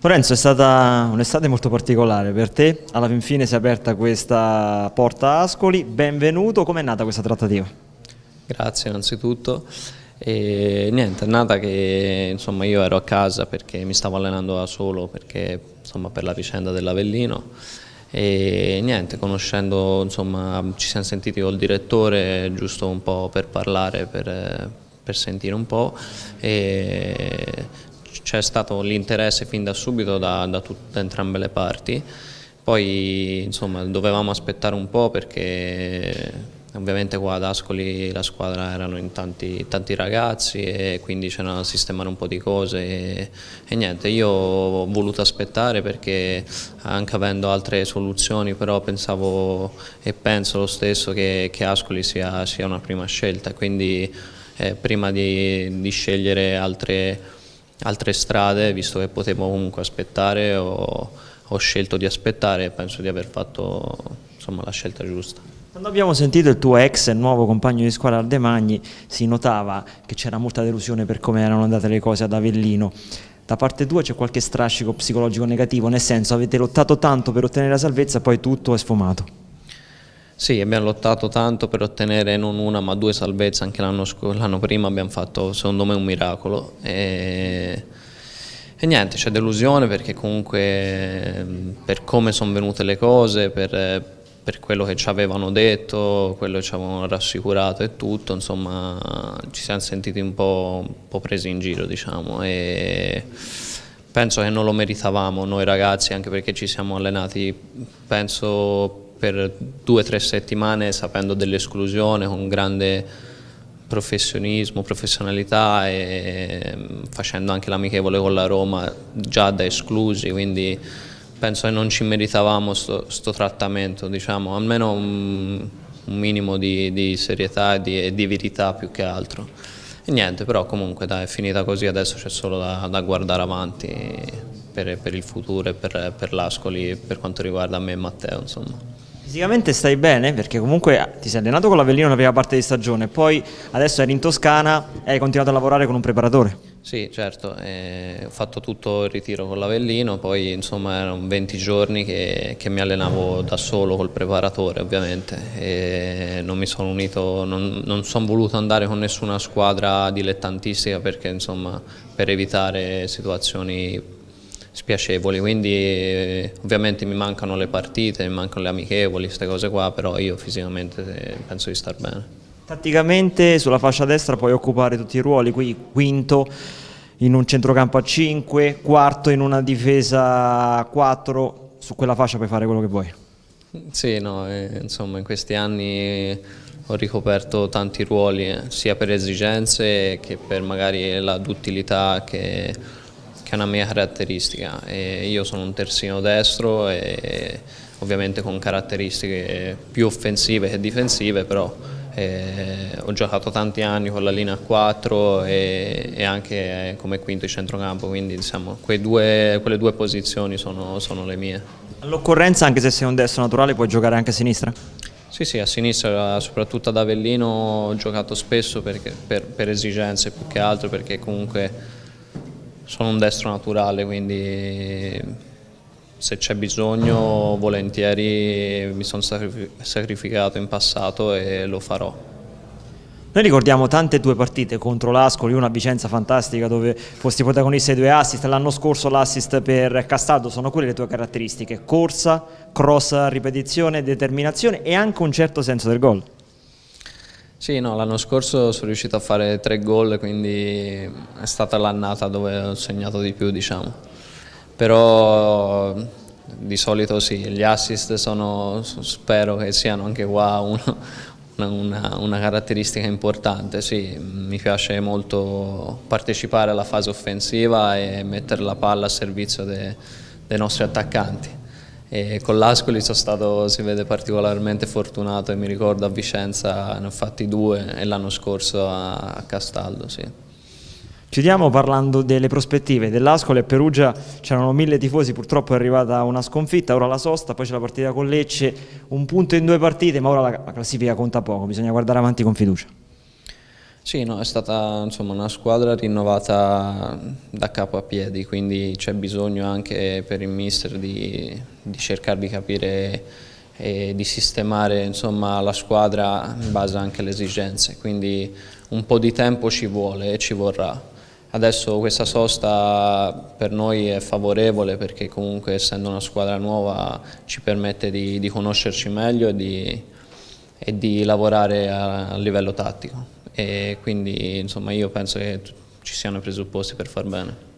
Lorenzo, è stata un'estate molto particolare per te, alla fin fine si è aperta questa porta Ascoli, benvenuto, com'è nata questa trattativa? Grazie innanzitutto, e, niente, è nata che insomma, io ero a casa perché mi stavo allenando da solo perché, insomma, per la vicenda dell'Avellino e niente, conoscendo, insomma, ci siamo sentiti col direttore giusto un po' per parlare, per, per sentire un po' e c'è stato l'interesse fin da subito da, da, tut, entrambe le parti, poi insomma, dovevamo aspettare un po' perché ovviamente qua ad Ascoli la squadra erano in tanti, tanti ragazzi e quindi c'era da sistemare un po' di cose e, e, niente, io ho voluto aspettare perché anche avendo altre soluzioni però pensavo e penso lo stesso che, che Ascoli sia, sia, una prima scelta, quindi eh, prima di, di scegliere altre soluzioni altre strade, visto che potevo comunque aspettare, ho, ho scelto di aspettare e penso di aver fatto insomma, la scelta giusta. Quando abbiamo sentito il tuo ex e nuovo compagno di squadra Aldemagni si notava che c'era molta delusione per come erano andate le cose ad Avellino. Da parte tua c'è qualche strascico psicologico negativo, nel senso avete lottato tanto per ottenere la salvezza, e poi tutto è sfumato. Sì, abbiamo lottato tanto per ottenere non una ma due salvezze, anche l'anno, l'anno prima abbiamo fatto secondo me un miracolo. E... E niente, c'è delusione perché comunque per come sono venute le cose, per, per, quello che ci avevano detto, quello che ci avevano rassicurato e tutto, insomma ci siamo sentiti un po', un po presi in giro diciamo e penso che non lo meritavamo noi ragazzi anche perché ci siamo allenati penso per due o tre settimane sapendo dell'esclusione con grande professionismo, professionalità e mm, facendo anche l'amichevole con la Roma già da esclusi, quindi penso che non ci meritavamo questo trattamento, diciamo, almeno un, un minimo di, di serietà e di, di, verità più che altro. E niente, però comunque dai, è finita così, adesso c'è solo da, da, guardare avanti per, per, il futuro e per, per l'Ascoli per quanto riguarda me e Matteo. Insomma. Fisicamente stai bene perché comunque ti sei allenato con l'Avellino la prima parte di stagione, poi adesso eri in Toscana e hai continuato a lavorare con un preparatore. Sì, certo, eh, ho fatto tutto il ritiro con l'Avellino, poi insomma erano 20 giorni che, che, mi allenavo da solo col preparatore ovviamente non mi sono unito, non, non sono voluto andare con nessuna squadra dilettantistica perché insomma per evitare situazioni spiacevoli, quindi eh, ovviamente mi mancano le partite, mi mancano le amichevoli, queste cose qua, però io fisicamente eh, penso di star bene. Tatticamente sulla fascia destra puoi occupare tutti i ruoli, quindi quinto in un centrocampo a 5, quarto in una difesa a 4, su quella fascia puoi fare quello che vuoi. Sì, no, eh, insomma in questi anni ho ricoperto tanti ruoli, eh, sia per esigenze che per magari la duttilità che che è una mia caratteristica. E io sono un terzino destro e ovviamente con caratteristiche più offensive che difensive, però eh, ho giocato tanti anni con la linea 4 e, e anche come quinto di centrocampo, quindi diciamo, due, quelle due posizioni sono, sono le mie. All'occorrenza, anche se sei un destro naturale, puoi giocare anche a sinistra? Sì, sì, a sinistra, soprattutto ad Avellino, ho giocato spesso perché, per, per esigenze più che altro, perché comunque sono un destro naturale, quindi se c'è bisogno volentieri mi sono sacrificato in passato e lo farò. Noi ricordiamo tante tue partite contro l'Ascoli, una Vicenza fantastica dove fosti protagonista di due assist, l'anno scorso l'assist per Castaldo, sono quelle le tue caratteristiche, corsa, cross, ripetizione, determinazione e anche un certo senso del gol. Sì, no, l'anno scorso sono riuscito a fare tre gol, quindi è stata l'annata dove ho segnato di più, diciamo. Però di solito sì, gli assist sono, spero che siano anche qua uno, una, una, caratteristica importante, sì, mi piace molto partecipare alla fase offensiva e mettere la palla a servizio de, dei nostri attaccanti. E con l'Ascoli sono stato, si vede, particolarmente fortunato e mi ricordo a Vicenza ne ho fatti due e l'anno scorso a Castaldo, sì. Chiudiamo parlando delle prospettive dell'Ascoli a Perugia c'erano mille tifosi, purtroppo è arrivata una sconfitta, ora la sosta, poi c'è la partita con Lecce, un punto in due partite, ma ora la classifica conta poco, bisogna guardare avanti con fiducia. Sì, no, è stata insomma, una squadra rinnovata da capo a piedi, quindi c'è bisogno anche per il mister di, di cercare di capire e di sistemare insomma, la squadra in base anche alle esigenze, quindi un po' di tempo ci vuole e ci vorrà. Adesso questa sosta per noi è favorevole perché comunque essendo una squadra nuova ci permette di, di conoscerci meglio e di, e di lavorare a, a livello tattico e quindi insomma io penso che ci siano i presupposti per far bene.